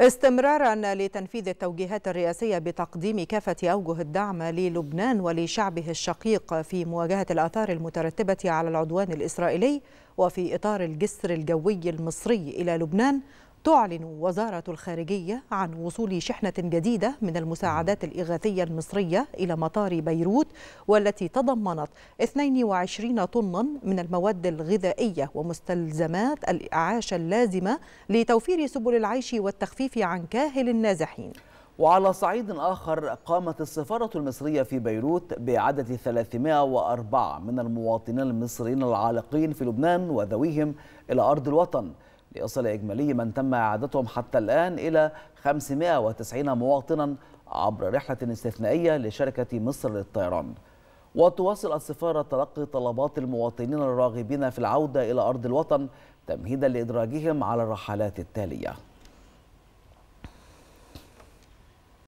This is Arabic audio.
استمرارا لتنفيذ التوجيهات الرئاسية بتقديم كافة أوجه الدعم للبنان ولشعبه الشقيق في مواجهة الآثار المترتبة على العدوان الإسرائيلي وفي إطار الجسر الجوي المصري إلى لبنان تعلن وزارة الخارجية عن وصول شحنة جديدة من المساعدات الإغاثية المصرية إلى مطار بيروت والتي تضمنت 22 طنا من المواد الغذائية ومستلزمات الإعاشة اللازمة لتوفير سبل العيش والتخفيف عن كاهل النازحين وعلى صعيد آخر قامت السفارة المصرية في بيروت بعدد 304 من المواطنين المصريين العالقين في لبنان وذويهم إلى أرض الوطن ليصل إجمالي من تم إعادتهم حتى الآن إلى 590 مواطنا عبر رحلة استثنائية لشركة مصر للطيران وتواصل السفارة تلقي طلبات المواطنين الراغبين في العودة إلى أرض الوطن تمهيدا لإدراجهم على الرحلات التالية